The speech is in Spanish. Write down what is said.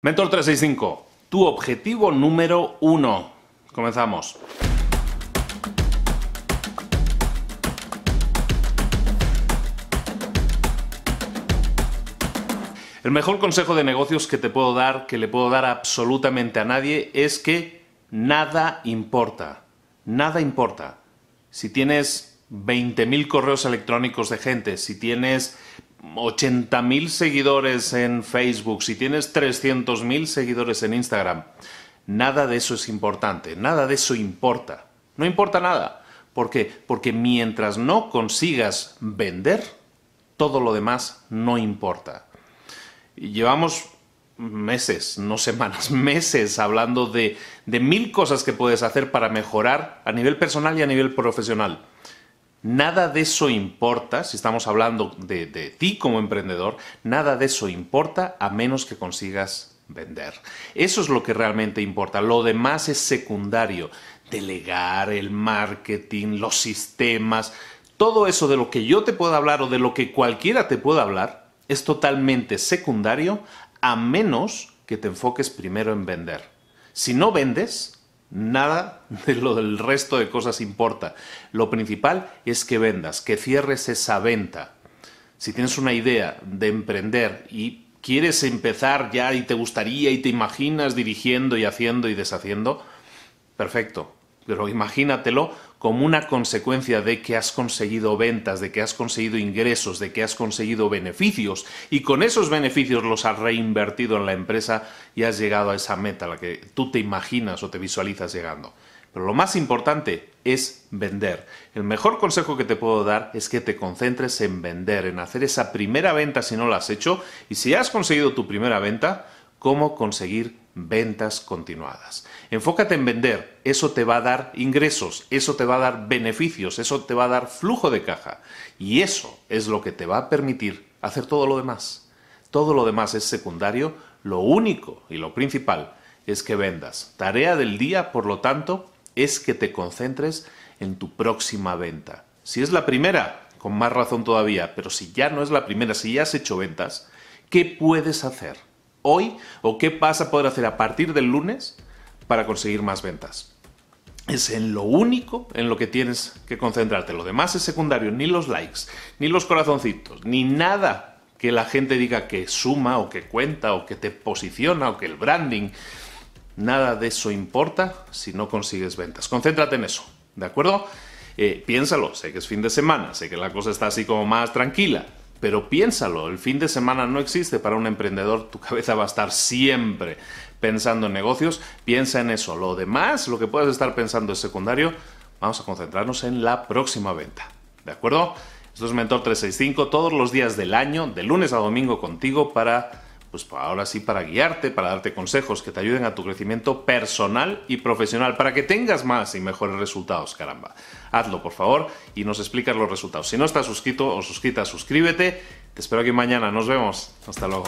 Mentor 365, tu objetivo número uno. Comenzamos. El mejor consejo de negocios que te puedo dar, que le puedo dar absolutamente a nadie, es que nada importa. Nada importa. Si tienes 20.000 correos electrónicos de gente, si tienes 80.000 seguidores en Facebook, si tienes 300.000 seguidores en Instagram, nada de eso es importante, nada de eso importa. No importa nada. ¿Por qué? Porque mientras no consigas vender, todo lo demás no importa. Llevamos meses, no semanas, meses hablando de, de mil cosas que puedes hacer para mejorar a nivel personal y a nivel profesional. Nada de eso importa, si estamos hablando de, ti como emprendedor, nada de eso importa a menos que consigas vender. Eso es lo que realmente importa, lo demás es secundario. Delegar, el marketing, los sistemas, todo eso de lo que yo te pueda hablar o de lo que cualquiera te pueda hablar es totalmente secundario a menos que te enfoques primero en vender. Si no vendes, Nada de lo del resto de cosas importa. Lo principal es que vendas, que cierres esa venta. Si tienes una idea de emprender y quieres empezar ya y te gustaría y te imaginas dirigiendo y haciendo y deshaciendo, perfecto, pero imagínatelo como una consecuencia de que has conseguido ventas, de que has conseguido ingresos, de que has conseguido beneficios y con esos beneficios los has reinvertido en la empresa y has llegado a esa meta a la que tú te imaginas o te visualizas llegando. Pero lo más importante es vender. El mejor consejo que te puedo dar es que te concentres en vender, en hacer esa primera venta si no la has hecho y si has conseguido tu primera venta, cómo conseguir ventas continuadas. Enfócate en vender, eso te va a dar ingresos, eso te va a dar beneficios, eso te va a dar flujo de caja y eso es lo que te va a permitir hacer todo lo demás. Todo lo demás es secundario, lo único y lo principal es que vendas. Tarea del día, por lo tanto, es que te concentres en tu próxima venta. Si es la primera, con más razón todavía, pero si ya no es la primera, si ya has hecho ventas, ¿qué puedes hacer? hoy o qué pasa poder hacer a partir del lunes para conseguir más ventas. Es en lo único en lo que tienes que concentrarte. Lo demás es secundario. Ni los likes, ni los corazoncitos, ni nada que la gente diga que suma o que cuenta o que te posiciona o que el branding. Nada de eso importa si no consigues ventas. Concéntrate en eso, ¿de acuerdo? Eh, piénsalo, sé que es fin de semana, sé que la cosa está así como más tranquila, pero piénsalo, el fin de semana no existe para un emprendedor, tu cabeza va a estar siempre pensando en negocios, piensa en eso. Lo demás, lo que puedas estar pensando es secundario, vamos a concentrarnos en la próxima venta. ¿De acuerdo? Esto es Mentor 365 todos los días del año, de lunes a domingo contigo para pues ahora sí para guiarte, para darte consejos que te ayuden a tu crecimiento personal y profesional, para que tengas más y mejores resultados, caramba. Hazlo, por favor, y nos explicas los resultados. Si no estás suscrito o suscrita, suscríbete. Te espero aquí mañana. Nos vemos. Hasta luego.